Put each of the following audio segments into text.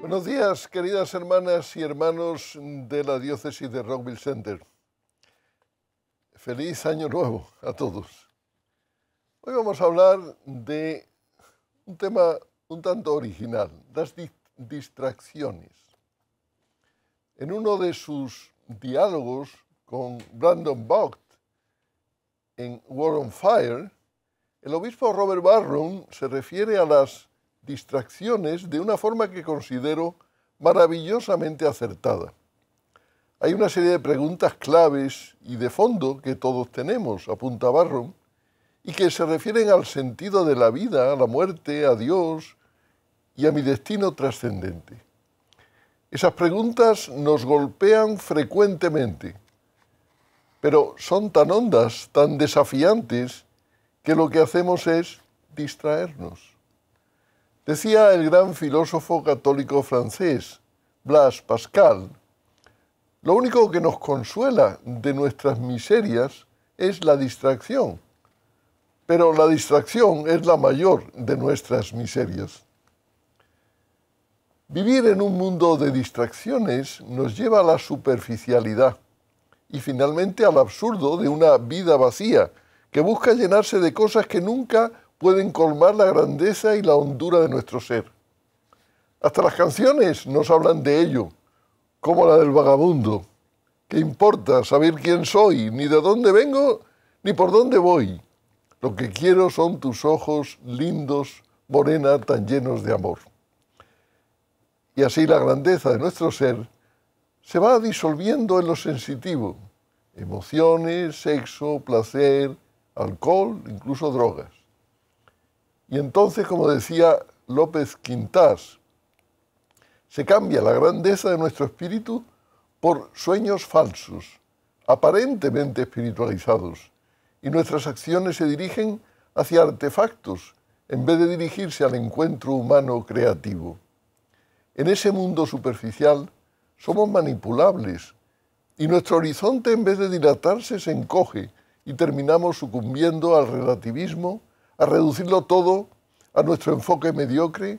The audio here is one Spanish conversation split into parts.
Buenos días, queridas hermanas y hermanos de la diócesis de Rockville Center. Feliz año nuevo a todos. Hoy vamos a hablar de un tema un tanto original, las distracciones. En uno de sus diálogos con Brandon Vogt en War on Fire, el obispo Robert Barron se refiere a las distracciones de una forma que considero maravillosamente acertada. Hay una serie de preguntas claves y de fondo que todos tenemos, apunta Barron, y que se refieren al sentido de la vida, a la muerte, a Dios y a mi destino trascendente. Esas preguntas nos golpean frecuentemente, pero son tan hondas, tan desafiantes, que lo que hacemos es distraernos. Decía el gran filósofo católico francés, Blas Pascal, lo único que nos consuela de nuestras miserias es la distracción, pero la distracción es la mayor de nuestras miserias. Vivir en un mundo de distracciones nos lleva a la superficialidad y finalmente al absurdo de una vida vacía que busca llenarse de cosas que nunca pueden colmar la grandeza y la hondura de nuestro ser. Hasta las canciones nos hablan de ello, como la del vagabundo. ¿Qué importa saber quién soy, ni de dónde vengo, ni por dónde voy? Lo que quiero son tus ojos lindos, morena, tan llenos de amor. Y así la grandeza de nuestro ser se va disolviendo en lo sensitivo, emociones, sexo, placer, alcohol, incluso drogas. Y entonces, como decía López Quintás, se cambia la grandeza de nuestro espíritu por sueños falsos, aparentemente espiritualizados, y nuestras acciones se dirigen hacia artefactos en vez de dirigirse al encuentro humano creativo. En ese mundo superficial somos manipulables y nuestro horizonte en vez de dilatarse se encoge y terminamos sucumbiendo al relativismo, a reducirlo todo a nuestro enfoque mediocre,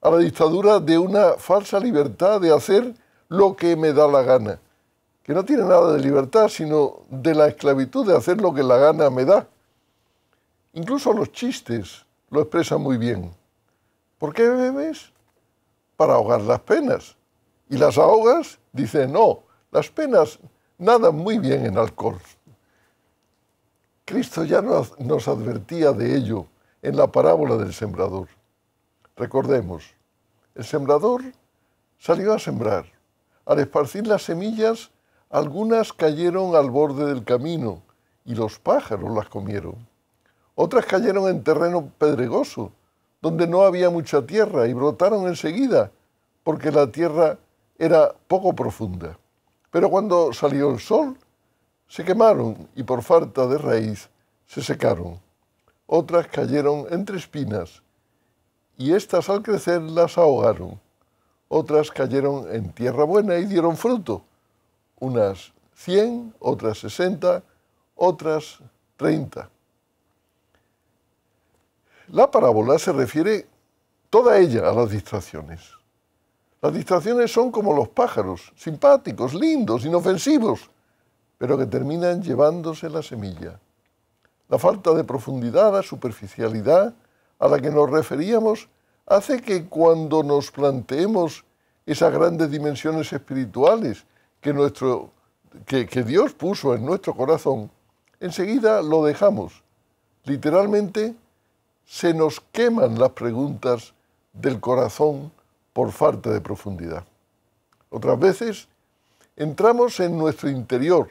a la dictadura de una falsa libertad de hacer lo que me da la gana, que no tiene nada de libertad, sino de la esclavitud de hacer lo que la gana me da. Incluso los chistes lo expresan muy bien. ¿Por qué bebés? para ahogar las penas. Y las ahogas, dice, no, las penas nadan muy bien en alcohol. Cristo ya nos advertía de ello en la parábola del sembrador. Recordemos, el sembrador salió a sembrar. Al esparcir las semillas, algunas cayeron al borde del camino y los pájaros las comieron. Otras cayeron en terreno pedregoso donde no había mucha tierra y brotaron enseguida, porque la tierra era poco profunda. Pero cuando salió el sol, se quemaron y por falta de raíz se secaron. Otras cayeron entre espinas y éstas al crecer las ahogaron. Otras cayeron en tierra buena y dieron fruto, unas 100, otras 60, otras 30. La parábola se refiere toda ella a las distracciones. Las distracciones son como los pájaros, simpáticos, lindos, inofensivos, pero que terminan llevándose la semilla. La falta de profundidad, la superficialidad a la que nos referíamos, hace que cuando nos planteemos esas grandes dimensiones espirituales que, nuestro, Dios puso en nuestro corazón, enseguida lo dejamos. Literalmente se nos queman las preguntas del corazón por falta de profundidad. Otras veces entramos en nuestro interior,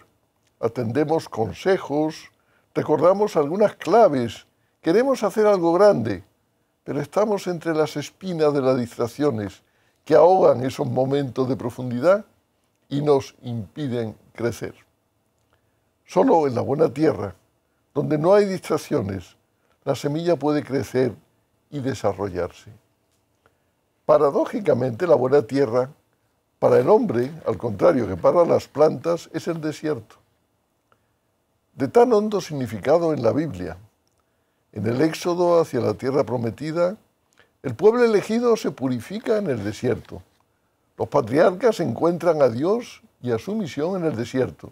atendemos consejos, recordamos algunas claves, queremos hacer algo grande, pero estamos entre las espinas de las distracciones que ahogan esos momentos de profundidad y nos impiden crecer. Solo en la buena tierra, donde no hay distracciones, la semilla puede crecer y desarrollarse. Paradójicamente, la buena tierra para el hombre, al contrario que para las plantas, es el desierto. De tan hondo significado en la Biblia, en el éxodo hacia la tierra prometida, el pueblo elegido se purifica en el desierto. Los patriarcas encuentran a Dios y a su misión en el desierto.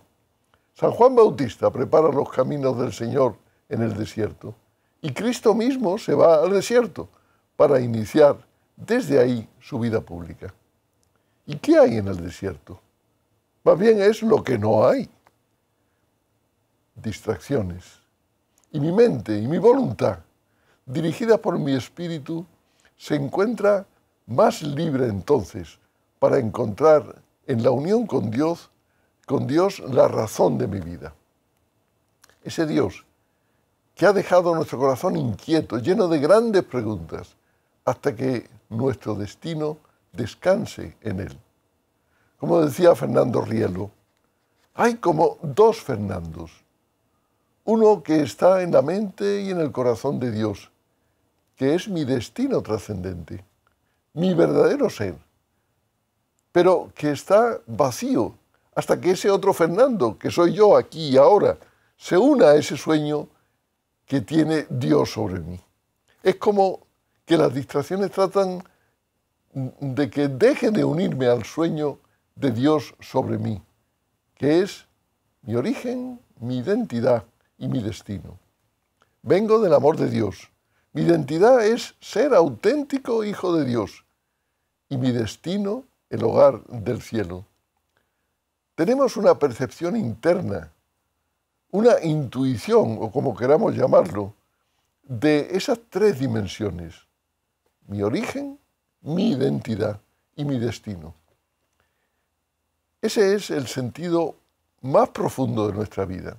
San Juan Bautista prepara los caminos del Señor en el desierto. Y Cristo mismo se va al desierto para iniciar desde ahí su vida pública. ¿Y qué hay en el desierto? Más bien es lo que no hay. Distracciones. Y mi mente y mi voluntad, dirigida por mi espíritu, se encuentra más libre entonces para encontrar en la unión con Dios, con Dios la razón de mi vida. Ese Dios que ha dejado nuestro corazón inquieto, lleno de grandes preguntas, hasta que nuestro destino descanse en él. Como decía Fernando Rielo, hay como dos Fernandos, uno que está en la mente y en el corazón de Dios, que es mi destino trascendente, mi verdadero ser, pero que está vacío hasta que ese otro Fernando, que soy yo aquí y ahora, se una a ese sueño que tiene Dios sobre mí. Es como que las distracciones tratan de que deje de unirme al sueño de Dios sobre mí, que es mi origen, mi identidad y mi destino. Vengo del amor de Dios. Mi identidad es ser auténtico hijo de Dios y mi destino el hogar del cielo. Tenemos una percepción interna una intuición, o como queramos llamarlo, de esas tres dimensiones, mi origen, mi identidad y mi destino. Ese es el sentido más profundo de nuestra vida,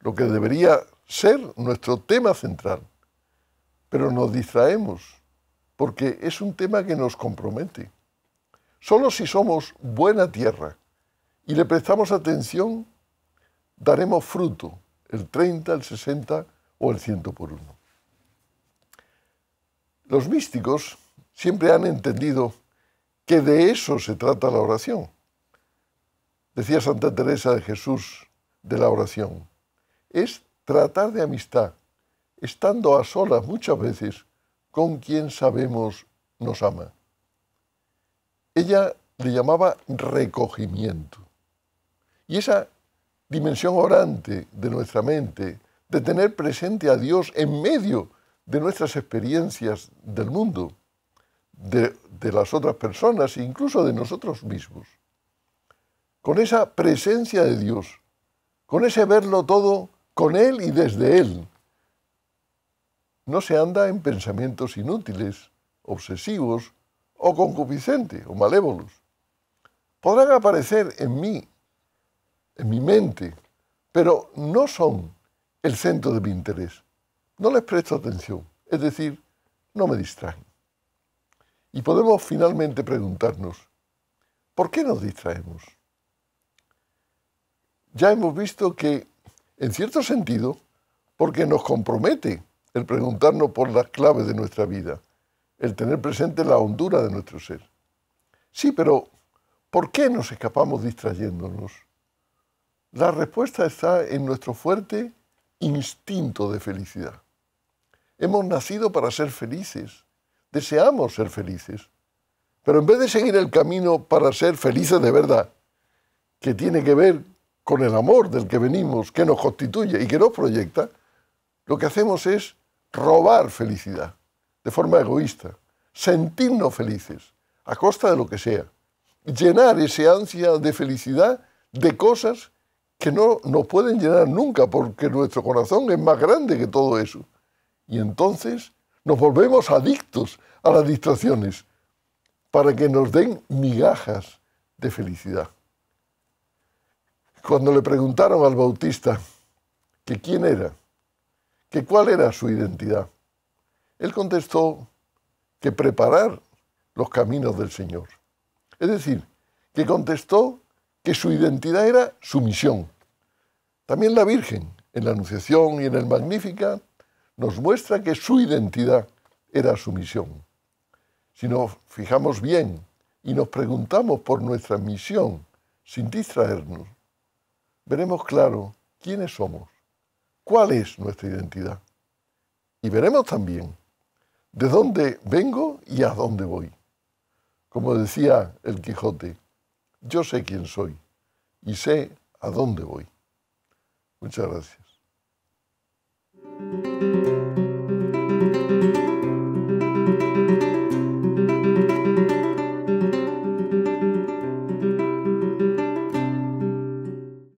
lo que debería ser nuestro tema central. Pero nos distraemos porque es un tema que nos compromete. Solo si somos buena tierra y le prestamos atención, daremos fruto, el 30, el 60 o el ciento por uno. Los místicos siempre han entendido que de eso se trata la oración. Decía Santa Teresa de Jesús de la oración, es tratar de amistad, estando a solas muchas veces con quien sabemos nos ama. Ella le llamaba recogimiento. Y esa dimensión orante de nuestra mente, de tener presente a Dios en medio de nuestras experiencias del mundo, de, las otras personas e incluso de nosotros mismos. Con esa presencia de Dios, con ese verlo todo con Él y desde Él, no se anda en pensamientos inútiles, obsesivos o concupiscentes o malévolos. Podrán aparecer en mí en mi mente, pero no son el centro de mi interés. No les presto atención, es decir, no me distraen. Y podemos finalmente preguntarnos, ¿por qué nos distraemos? Ya hemos visto que, en cierto sentido, porque nos compromete el preguntarnos por las claves de nuestra vida, el tener presente la hondura de nuestro ser. Sí, pero ¿por qué nos escapamos distrayéndonos? La respuesta está en nuestro fuerte instinto de felicidad. Hemos nacido para ser felices, deseamos ser felices, pero en vez de seguir el camino para ser felices de verdad, que tiene que ver con el amor del que venimos, que nos constituye y que nos proyecta, lo que hacemos es robar felicidad de forma egoísta, sentirnos felices a costa de lo que sea, llenar esa ansia de felicidad de cosas que no nos pueden llenar nunca porque nuestro corazón es más grande que todo eso. Y entonces nos volvemos adictos a las distracciones para que nos den migajas de felicidad. Cuando le preguntaron al bautista que quién era, que cuál era su identidad, él contestó que preparar los caminos del Señor. Es decir, que contestó que su identidad era su misión. También la Virgen, en la Anunciación y en el Magnífica, nos muestra que su identidad era su misión. Si nos fijamos bien y nos preguntamos por nuestra misión sin distraernos, veremos claro quiénes somos, cuál es nuestra identidad. Y veremos también de dónde vengo y a dónde voy. Como decía el Quijote, yo sé quién soy y sé a dónde voy. Muchas gracias.